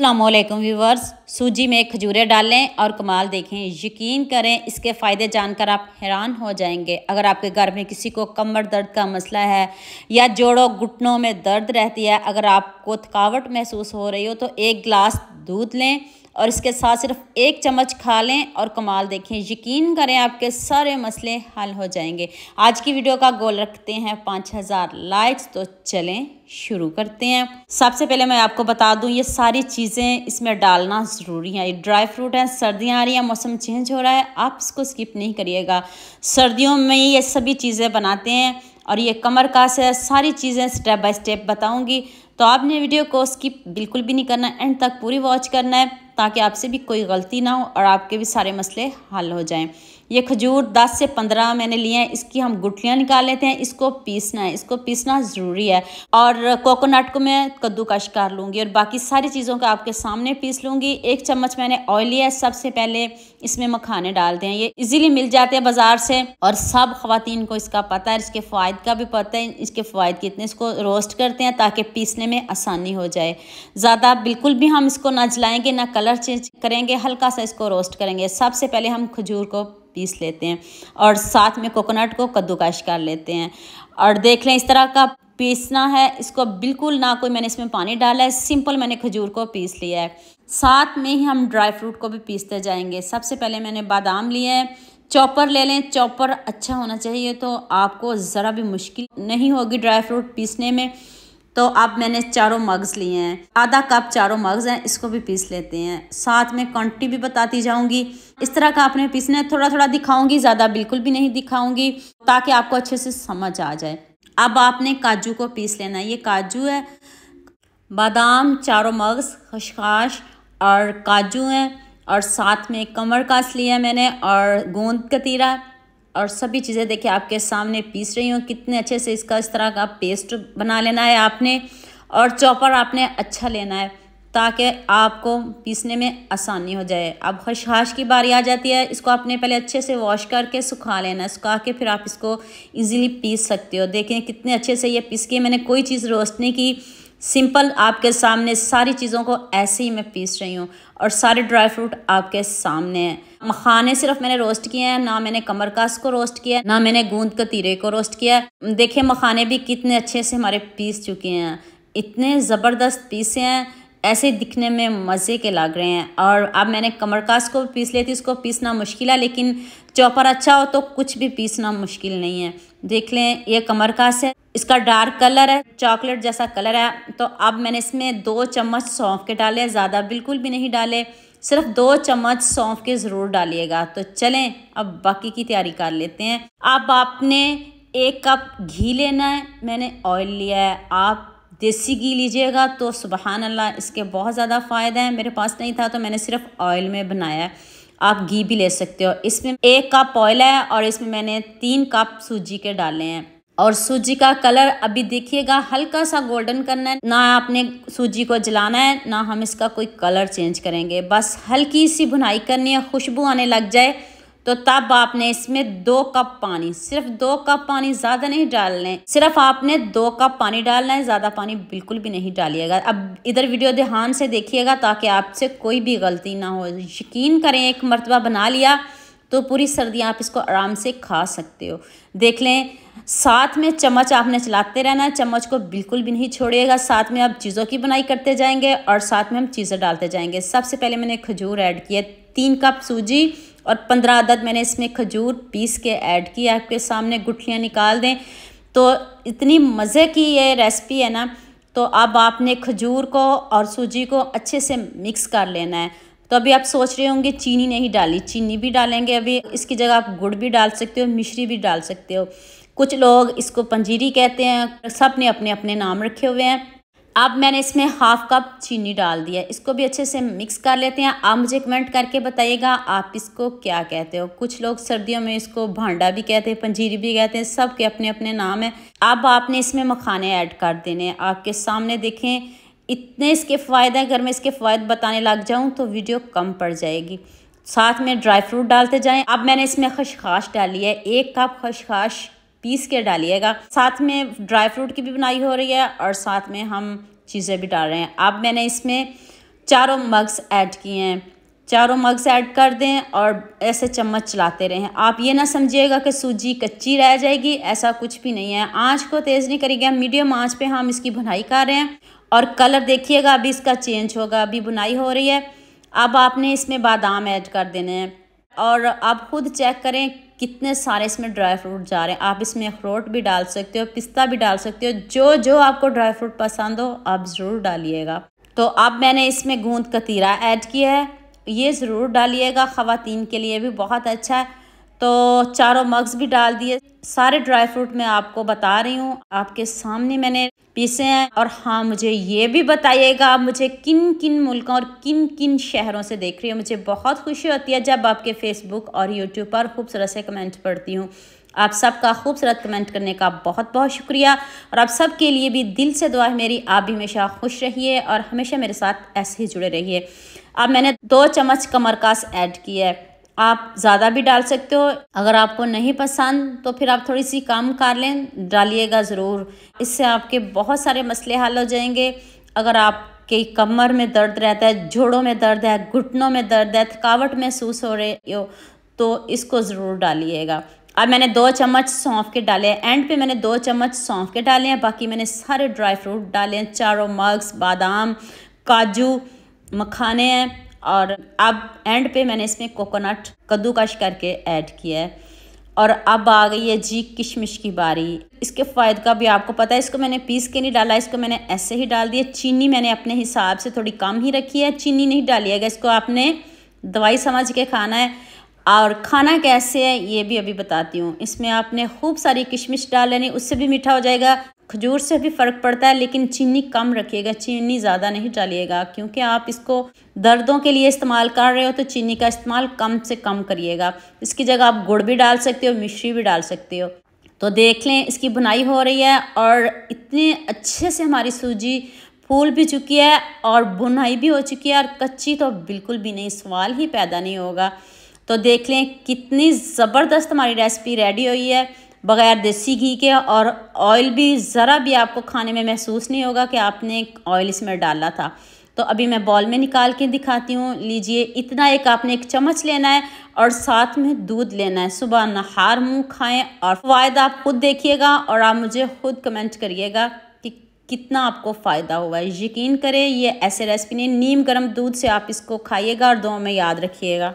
अल्लाम व्यूवर्स सूजी में खजूरें डालें और कमाल देखें यकीन करें इसके फ़ायदे जानकर आप हैरान हो जाएंगे अगर आपके घर में किसी को कमर दर्द का मसला है या जोड़ों घुटनों में दर्द रहती है अगर आपको थकावट महसूस हो रही हो तो एक गिलास दूध लें और इसके साथ सिर्फ एक चम्मच खा लें और कमाल देखें यकीन करें आपके सारे मसले हल हो जाएंगे आज की वीडियो का गोल रखते हैं पाँच हज़ार लाइक्स तो चलें शुरू करते हैं सबसे पहले मैं आपको बता दूं ये सारी चीज़ें इसमें डालना ज़रूरी है ये ड्राई फ्रूट हैं सर्दियाँ आ रही हैं मौसम चेंज हो रहा है आप इसको स्किप नहीं करिएगा सर्दियों में ये सभी चीज़ें बनाते हैं और ये कमर का से सारी चीज़ें स्टेप बाय स्टेप बताऊंगी तो आपने वीडियो को स्किप बिल्कुल भी नहीं करना एंड तक पूरी वॉच करना है ताकि आपसे भी कोई गलती ना हो और आपके भी सारे मसले हल हो जाएं ये खजूर 10 से 15 मैंने लिए हैं इसकी हम गुठलियाँ निकाल लेते हैं इसको पीसना है इसको पीसना ज़रूरी है और कोकोनट को मैं कद्दूकश कर लूँगी और बाकी सारी चीज़ों का आपके सामने पीस लूँगी एक चम्मच मैंने ऑयल लिया है सबसे पहले इसमें मखाने डालते हैं ये इजीली मिल जाते हैं बाज़ार से और सब खातन को इसका पता है इसके फ़ायद का भी पता है इसके फ़ायद कितने इसको रोस्ट करते हैं ताकि पीसने में आसानी हो जाए ज़्यादा बिल्कुल भी हम इसको ना जलाएँगे ना कलर चेंज करेंगे हल्का सा इसको रोस्ट करेंगे सबसे पहले हम खजूर को पीस लेते हैं और साथ में कोकोनट को कद्दूकाश कर लेते हैं और देख लें इस तरह का पीसना है इसको बिल्कुल ना कोई मैंने इसमें पानी डाला है सिंपल मैंने खजूर को पीस लिया है साथ में ही हम ड्राई फ्रूट को भी पीसते जाएंगे सबसे पहले मैंने बादाम लिए हैं चॉपर ले लें चॉपर अच्छा होना चाहिए तो आपको ज़रा भी मुश्किल नहीं होगी ड्राई फ्रूट पीसने में तो अब मैंने चारों मग्स लिए हैं आधा कप चारों मग्स हैं इसको भी पीस लेते हैं साथ में क्वान्टिटी भी बताती जाऊंगी इस तरह का आपने पीसना है थोड़ा थोड़ा दिखाऊंगी ज़्यादा बिल्कुल भी नहीं दिखाऊंगी ताकि आपको अच्छे से समझ आ जाए अब आपने काजू को पीस लेना है ये काजू है बादाम चारों मग्स खशखाश और काजू हैं और साथ में कमर कास लिया मैंने और गोंद कतीरा और सभी चीज़ें देखिए आपके सामने पीस रही हूँ कितने अच्छे से इसका इस तरह का पेस्ट बना लेना है आपने और चॉपर आपने अच्छा लेना है ताकि आपको पीसने में आसानी हो जाए अब खशहाश की बारी आ जाती है इसको आपने पहले अच्छे से वॉश करके सुखा लेना है सुखा के फिर आप इसको इजीली पीस सकते हो देखें कितने अच्छे से ये पीस के मैंने कोई चीज़ रोस्ट नहीं की सिंपल आपके सामने सारी चीज़ों को ऐसे ही मैं पीस रही हूँ और सारे ड्राई फ्रूट आपके सामने हैं मखाने सिर्फ मैंने रोस्ट किए हैं ना मैंने कमरकास को रोस्ट किया ना मैंने गूंद कतीरे को रोस्ट किया देखिए मखाने भी कितने अच्छे से हमारे पीस चुके हैं इतने ज़बरदस्त पीसे हैं ऐसे दिखने में मज़े के लग रहे हैं और अब मैंने कास को पीस लेती इसको पीसना मुश्किल है लेकिन चौपर अच्छा हो तो कुछ भी पीसना मुश्किल नहीं है देख लें ये कमरकास है इसका डार्क कलर है चॉकलेट जैसा कलर है तो अब मैंने इसमें दो चम्मच सौंफ के डाले ज़्यादा बिल्कुल भी नहीं डाले सिर्फ दो चम्मच सौंफ के ज़रूर डालिएगा तो चलें अब बाकी की तैयारी कर लेते हैं अब आपने एक कप घी लेना है मैंने ऑयल लिया है आप देसी घी लीजिएगा तो सुबह अल्लाह इसके बहुत ज़्यादा फ़ायदे हैं मेरे पास नहीं था तो मैंने सिर्फ ऑयल में बनाया है आप घी भी ले सकते हो इसमें एक कप ऑयल है और इसमें मैंने तीन कप सूजी के डाले हैं और सूजी का कलर अभी देखिएगा हल्का सा गोल्डन करना है ना आपने सूजी को जलाना है ना हम इसका कोई कलर चेंज करेंगे बस हल्की सी भुनाई करनी है खुशबू आने लग जाए तो तब आपने इसमें दो कप पानी सिर्फ दो कप पानी ज़्यादा नहीं डालने सिर्फ आपने दो कप पानी डालना है ज़्यादा पानी बिल्कुल भी नहीं डालिएगा अब इधर वीडियो ध्यान से देखिएगा ताकि आपसे कोई भी गलती ना हो यकीन करें एक मरतबा बना लिया तो पूरी सर्दियाँ आप इसको आराम से खा सकते हो देख लें साथ में चम्मच आपने चलाते रहना है चम्मच को बिल्कुल भी नहीं छोड़िएगा साथ में आप चीज़ों की बनाई करते जाएंगे और साथ में हम चीज़ें डालते जाएंगे सबसे पहले मैंने खजूर ऐड किया तीन कप सूजी और पंद्रह अदद मैंने इसमें खजूर पीस के ऐड किया आपके सामने गुठलियाँ निकाल दें तो इतनी मज़े की ये रेसिपी है ना तो अब आपने खजूर को और सूजी को अच्छे से मिक्स कर लेना है तो अभी आप सोच रहे होंगे चीनी नहीं डाली चीनी भी डालेंगे अभी इसकी जगह आप गुड़ भी डाल सकते हो मिश्री भी डाल सकते हो कुछ लोग इसको पंजीरी कहते हैं सब ने अपने अपने नाम रखे हुए हैं अब मैंने इसमें हाफ कप चीनी डाल दिया इसको भी अच्छे से मिक्स कर लेते हैं आप मुझे कमेंट करके बताइएगा आप इसको क्या कहते हो कुछ लोग सर्दियों में इसको भांडा भी कहते हैं पंजीरी भी कहते हैं सब के अपने अपने नाम हैं अब आपने इसमें मखाने ऐड कर देने हैं आपके सामने देखें इतने इसके फ़ायदे हैं अगर मैं इसके फ़ायदे बताने लग जाऊँ तो वीडियो कम पड़ जाएगी साथ में ड्राई फ्रूट डालते जाएँ अब मैंने इसमें खशखाश डाली है एक कप खशखाश पीस के डालिएगा साथ में ड्राई फ्रूट की भी बुनाई हो रही है और साथ में हम चीज़ें भी डाल रहे हैं अब मैंने इसमें चारों मग्स ऐड किए हैं चारों मग्स ऐड कर दें और ऐसे चम्मच चलाते रहें आप ये ना समझिएगा कि सूजी कच्ची रह जाएगी ऐसा कुछ भी नहीं है आंच को तेज़ नहीं करेंगे मीडियम आंच पे हम इसकी बुनाई कर रहे हैं और कलर देखिएगा अभी इसका चेंज होगा अभी बुनाई हो रही है अब आपने इसमें बादाम ऐड कर देने हैं और आप ख़ुद चेक करें कितने सारे इसमें ड्राई फ्रूट जा रहे हैं आप इसमें अखरोट भी डाल सकते हो पिस्ता भी डाल सकते हो जो जो आपको ड्राई फ्रूट पसंद हो आप ज़रूर डालिएगा तो अब मैंने इसमें गूंद कतीरा ऐड किया है ये ज़रूर डालिएगा ख़वातीन के लिए भी बहुत अच्छा है तो चारों मग्स भी डाल दिए सारे ड्राई फ्रूट मैं आपको बता रही हूँ आपके सामने मैंने पीसे हैं और हाँ मुझे ये भी बताइएगा आप मुझे किन किन मुल्कों और किन किन शहरों से देख रही हो मुझे बहुत खुशी होती है जब आपके फेसबुक और यूट्यूब पर खूबसूरत से कमेंट पढ़ती हूँ आप सबका खूबसूरत कमेंट करने का बहुत बहुत शुक्रिया और आप सब के लिए भी दिल से दुआ है मेरी आप भी हमेशा खुश रहिए और हमेशा मेरे साथ ऐसे ही जुड़े रहिए अब मैंने दो चम्मच कमरकास ऐड किया है आप ज़्यादा भी डाल सकते हो अगर आपको नहीं पसंद तो फिर आप थोड़ी सी कम कर लें डालिएगा ज़रूर इससे आपके बहुत सारे मसले हल हो जाएंगे अगर आप कि कमर में दर्द रहता है जोड़ों में दर्द है घुटनों में दर्द है थकावट महसूस हो रही हो तो इसको ज़रूर डालिएगा अब मैंने दो चम्मच सौंफ के डाले हैं एंड पे मैंने दो चम्मच सौंफ के डाले हैं बाकी मैंने सारे ड्राई फ्रूट डाले हैं चारों मग्स बादाम काजू मखाने हैं और अब एंड पे मैंने इसमें कोकोनट कद्दूकश करके ऐड किया है और अब आ गई है जी किशमिश की बारी इसके फ़ायदे का भी आपको पता है इसको मैंने पीस के नहीं डाला इसको मैंने ऐसे ही डाल दिया चीनी मैंने अपने हिसाब से थोड़ी कम ही रखी है चीनी नहीं है इसको आपने दवाई समझ के खाना है और खाना कैसे है ये भी अभी बताती हूँ इसमें आपने खूब सारी किशमिश डाल लेनी उससे भी मीठा हो जाएगा खजूर से भी फ़र्क पड़ता है लेकिन चीनी कम रखिएगा चीनी ज़्यादा नहीं डालिएगा क्योंकि आप इसको दर्दों के लिए इस्तेमाल कर रहे हो तो चीनी का इस्तेमाल कम से कम करिएगा इसकी जगह आप गुड़ भी डाल सकते हो मिश्री भी डाल सकते हो तो देख लें इसकी बुनाई हो रही है और इतने अच्छे से हमारी सूजी फूल भी चुकी है और बुनाई भी हो चुकी है और कच्ची तो बिल्कुल भी नहीं सवाल ही पैदा नहीं होगा तो देख लें कितनी ज़बरदस्त हमारी रेसिपी रेडी हुई है बग़ैर देसी घी के और ऑयल भी ज़रा भी आपको खाने में महसूस नहीं होगा कि आपने ऑयल इसमें डाला था तो अभी मैं बॉल में निकाल के दिखाती हूँ लीजिए इतना एक आपने एक चम्मच लेना है और साथ में दूध लेना है सुबह नहार मुँह खाएँ और फ़ायदा आप खुद देखिएगा और आप मुझे खुद कमेंट करिएगा कि कितना आपको फ़ायदा हुआ है यकीन करें ये ऐसे रेसिपी नहीं नीम गर्म दूध से आप इसको खाइएगा और दो में याद रखिएगा